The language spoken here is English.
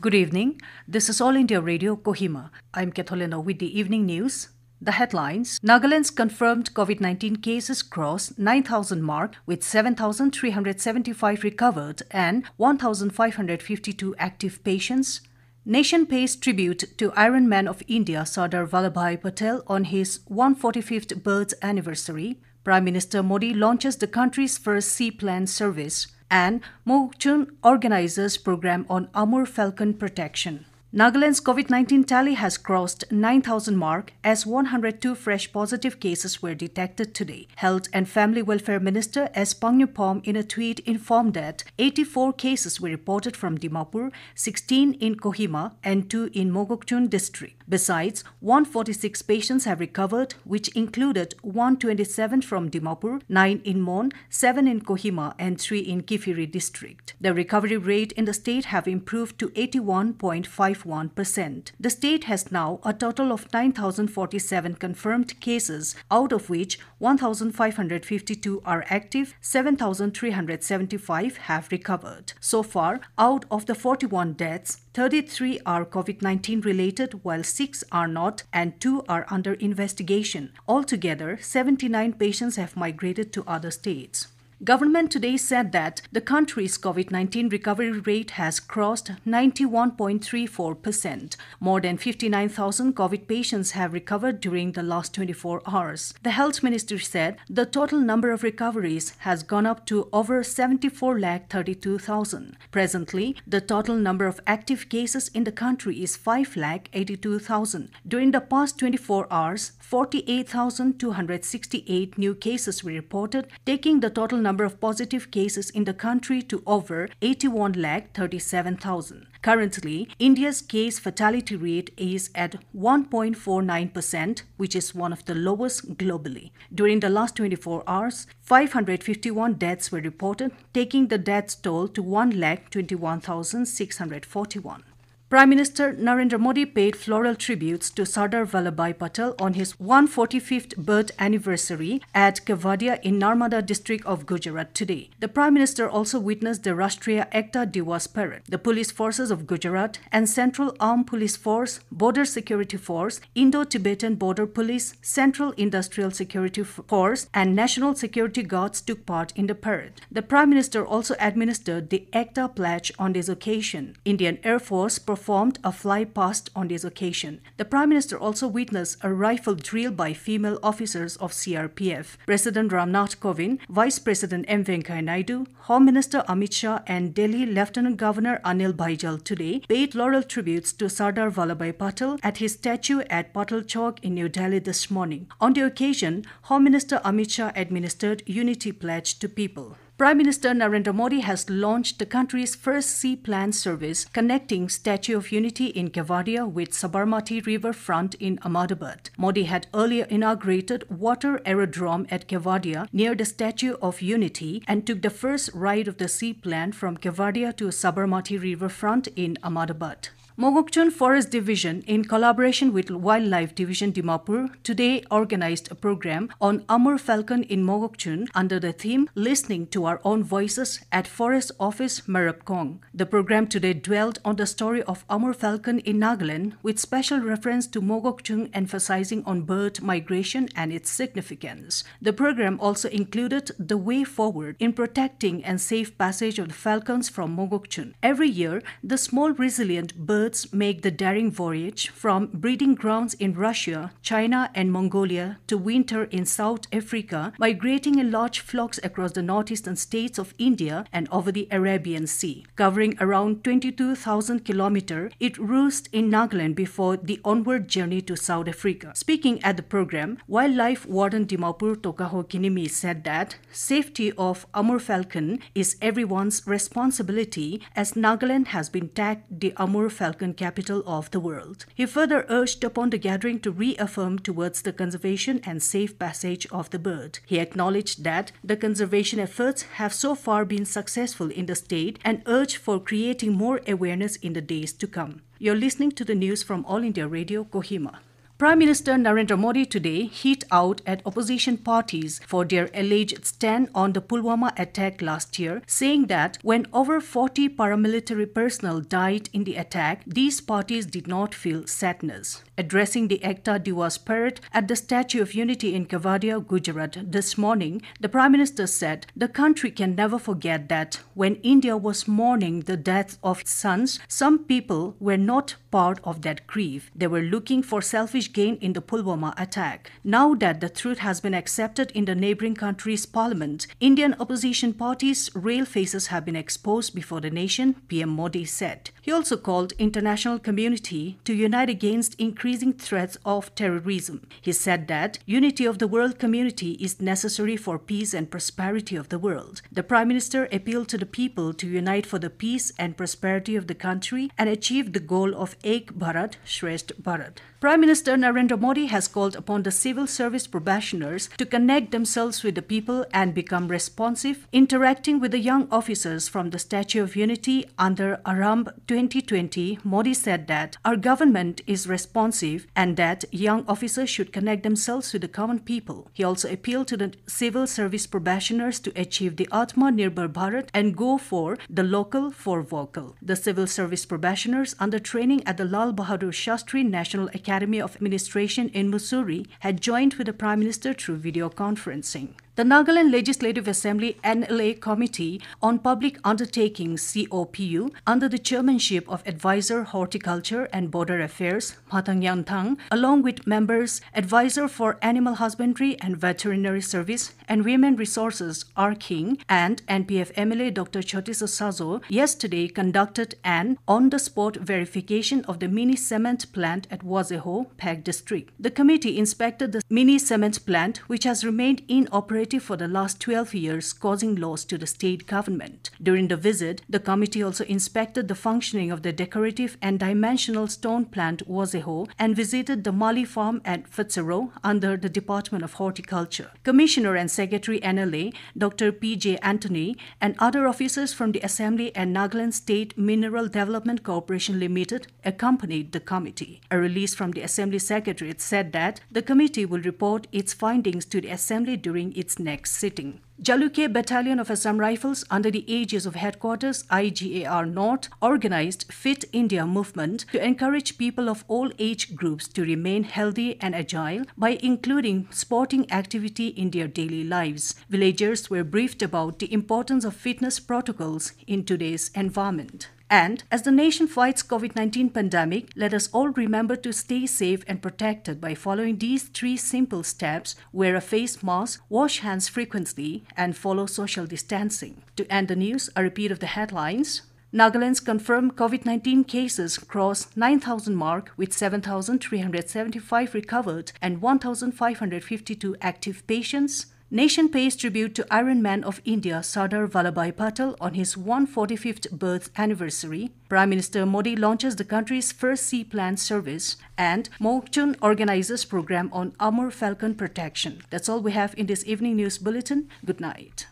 Good evening. This is All India Radio Kohima. I'm Ketholena with the evening news. The headlines Nagaland's confirmed COVID 19 cases crossed 9,000 mark with 7,375 recovered and 1,552 active patients. Nation pays tribute to Iron Man of India Sardar Vallabhai Patel on his 145th birth anniversary. Prime Minister Modi launches the country's first sea plan service and Mochun organizers program on Amur falcon protection. Nagaland's COVID-19 tally has crossed 9,000 mark as 102 fresh positive cases were detected today. Health and Family Welfare Minister S. Pangyapom in a tweet informed that 84 cases were reported from Dimapur, 16 in Kohima and 2 in Mogokchun district. Besides, 146 patients have recovered, which included 127 from Dimapur, 9 in Mon, 7 in Kohima, and 3 in Kifiri district. The recovery rate in the state have improved to 81.51%. The state has now a total of 9,047 confirmed cases, out of which 1,552 are active, 7,375 have recovered. So far, out of the 41 deaths, 33 are COVID 19 related, while 6 are not, and 2 are under investigation. Altogether, 79 patients have migrated to other states. Government today said that the country's COVID-19 recovery rate has crossed 91.34%. More than 59,000 COVID patients have recovered during the last 24 hours. The health minister said the total number of recoveries has gone up to over 74 lakh 32,000. Presently, the total number of active cases in the country is 5 lakh 82,000. During the past 24 hours, 48,268 new cases were reported, taking the total number of positive cases in the country to over 81 lakh 37,000. Currently, India's case fatality rate is at 1.49%, which is one of the lowest globally. During the last 24 hours, 551 deaths were reported, taking the death toll to 1,21,641. Prime Minister Narendra Modi paid floral tributes to Sardar Vallabhbhai Patel on his 145th birth anniversary at Kevadia in Narmada district of Gujarat today. The Prime Minister also witnessed the Rashtriya Ekta Diwas parade. The police forces of Gujarat and Central Armed Police Force, Border Security Force, Indo-Tibetan Border Police, Central Industrial Security Force, and National Security Guards took part in the parade. The Prime Minister also administered the Ekta pledge on this occasion. Indian Air Force performed a fly past on this occasion. The Prime Minister also witnessed a rifle drill by female officers of CRPF. President Ramnath Kovind, Vice President M. Venkaya Naidu, Home Minister Amit Shah, and Delhi Lieutenant Governor Anil Baijal today paid laurel tributes to Sardar Vallabhai Patel at his statue at Patel Chowk in New Delhi this morning. On the occasion, Home Minister Amit Shah administered Unity Pledge to people. Prime Minister Narendra Modi has launched the country's first sea plan service connecting Statue of Unity in Kevadia with Sabarmati River front in Ahmedabad. Modi had earlier inaugurated water aerodrome at Kevadia near the Statue of Unity and took the first ride of the sea plan from Kevadia to Sabarmati River front in Ahmedabad. Mogokchon Forest Division, in collaboration with Wildlife Division Dimapur, today organized a program on Amur falcon in Mogokchon under the theme Listening to Our Own Voices at Forest Office Marapkong. The program today dwelt on the story of Amur falcon in Nagaland with special reference to Mogokchon emphasizing on bird migration and its significance. The program also included the way forward in protecting and safe passage of the falcons from Mogokchon. Every year, the small resilient bird birds make the daring voyage from breeding grounds in Russia, China, and Mongolia to winter in South Africa, migrating in large flocks across the northeastern states of India and over the Arabian Sea. Covering around 22,000 kilometers, it roosts in Nagaland before the onward journey to South Africa. Speaking at the program, wildlife warden Dimapur Tokaho Kinimi said that safety of Amur falcon is everyone's responsibility as Nagaland has been tagged the Amur falcon capital of the world. He further urged upon the gathering to reaffirm towards the conservation and safe passage of the bird. He acknowledged that the conservation efforts have so far been successful in the state and urged for creating more awareness in the days to come. You're listening to the news from All India Radio Kohima. Prime Minister Narendra Modi today hit out at opposition parties for their alleged stand on the Pulwama attack last year, saying that when over 40 paramilitary personnel died in the attack, these parties did not feel sadness. Addressing the Ekta Diwas parade at the Statue of Unity in Kavadia, Gujarat this morning, the Prime Minister said the country can never forget that when India was mourning the death of its sons, some people were not part of that grief. They were looking for selfish gain in the Pulwama attack. Now that the truth has been accepted in the neighboring country's parliament, Indian opposition parties' real faces have been exposed before the nation, PM Modi said. He also called international community to unite against increasing threats of terrorism. He said that unity of the world community is necessary for peace and prosperity of the world. The Prime Minister appealed to the people to unite for the peace and prosperity of the country and achieve the goal of Ek Bharat, Shresht Bharat. Prime Minister Narendra Modi has called upon the civil service professionals to connect themselves with the people and become responsive, interacting with the young officers from the Statue of Unity under Aramb to 2020, Modi said that our government is responsive and that young officers should connect themselves to the common people. He also appealed to the civil service professionals to achieve the Atma Nirbhar Bharat and go for the local for vocal. The civil service professionals under training at the Lal Bahadur Shastri National Academy of Administration in Missouri had joined with the Prime Minister through video conferencing. The Nagaland Legislative Assembly NLA Committee on Public Undertakings COPU, under the chairmanship of Advisor Horticulture and Border Affairs Matang Yantang, along with members Advisor for Animal Husbandry and Veterinary Service and Women Resources R. King and NPF MLA Dr. Chotis Osazo, yesterday conducted an on-the-spot verification of the mini cement plant at Wazeho, Peg District. The committee inspected the mini cement plant, which has remained in operation committee for the last 12 years, causing loss to the state government. During the visit, the committee also inspected the functioning of the decorative and dimensional stone plant Wazeho and visited the Mali farm at Fitzero under the Department of Horticulture. Commissioner and Secretary NLA, Dr. P.J. Anthony, and other officers from the Assembly and Nagaland State Mineral Development Corporation Limited accompanied the committee. A release from the Assembly Secretary said that the committee will report its findings to the Assembly during its next sitting. Jaluke Battalion of Assam Rifles under the aegis of Headquarters IGAR North organized Fit India movement to encourage people of all age groups to remain healthy and agile by including sporting activity in their daily lives. Villagers were briefed about the importance of fitness protocols in today's environment. And as the nation fights COVID-19 pandemic, let us all remember to stay safe and protected by following these three simple steps: wear a face mask, wash hands frequently, and follow social distancing. To end the news, a repeat of the headlines. Nagaland's confirmed COVID-19 cases crossed 9,000 mark with 7,375 recovered and 1,552 active patients. Nation pays tribute to Iron Man of India Sardar Vallabhai Patel on his 145th birth anniversary. Prime Minister Modi launches the country's first sea plan service and Mokchun organizes program on armor falcon protection. That's all we have in this evening news bulletin. Good night.